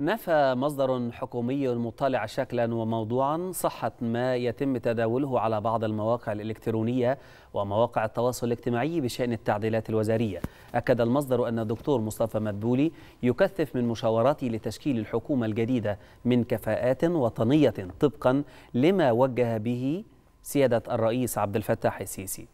نفى مصدر حكومي مطلع شكلا وموضوعا صحة ما يتم تداوله على بعض المواقع الإلكترونية ومواقع التواصل الاجتماعي بشأن التعديلات الوزارية أكد المصدر أن الدكتور مصطفى مدبولي يكثف من مشاوراته لتشكيل الحكومة الجديدة من كفاءات وطنية طبقا لما وجه به سيادة الرئيس عبد الفتاح السيسي